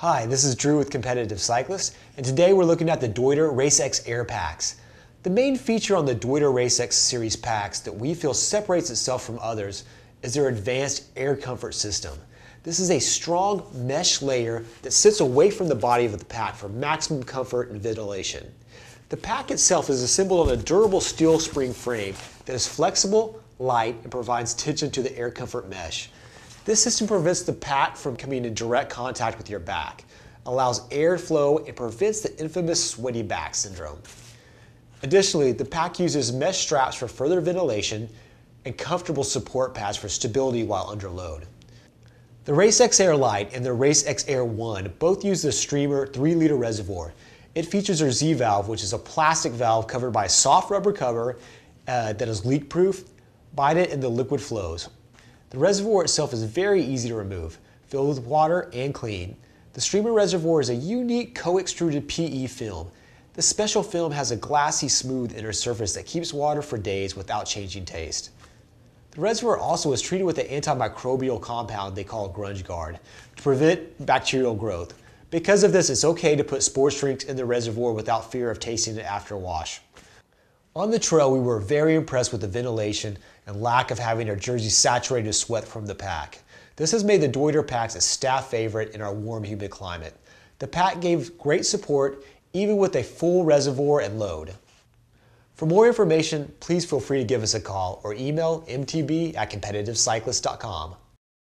Hi, this is Drew with Competitive Cyclist, and today we're looking at the Deuter RaceX Air Packs. The main feature on the Deuter RaceX series packs that we feel separates itself from others is their advanced air comfort system. This is a strong mesh layer that sits away from the body of the pack for maximum comfort and ventilation. The pack itself is assembled on a durable steel spring frame that is flexible, light, and provides tension to the air comfort mesh. This system prevents the pack from coming into direct contact with your back, allows airflow, and prevents the infamous sweaty back syndrome. Additionally, the pack uses mesh straps for further ventilation and comfortable support pads for stability while under load. The RaceX Air Lite and the RaceX Air 1 both use the Streamer 3-liter reservoir. It features a Z-valve, which is a plastic valve covered by a soft rubber cover uh, that is leak-proof. Bite it and the liquid flows. The reservoir itself is very easy to remove, filled with water and clean. The streamer reservoir is a unique co-extruded PE film. This special film has a glassy smooth inner surface that keeps water for days without changing taste. The reservoir also is treated with an antimicrobial compound they call Grunge Guard to prevent bacterial growth. Because of this, it's okay to put sports drinks in the reservoir without fear of tasting it after a wash. On the trail, we were very impressed with the ventilation and lack of having our jerseys saturated with sweat from the pack. This has made the Deuter packs a staff favorite in our warm, humid climate. The pack gave great support, even with a full reservoir and load. For more information, please feel free to give us a call or email mtb at competitivecyclist.com.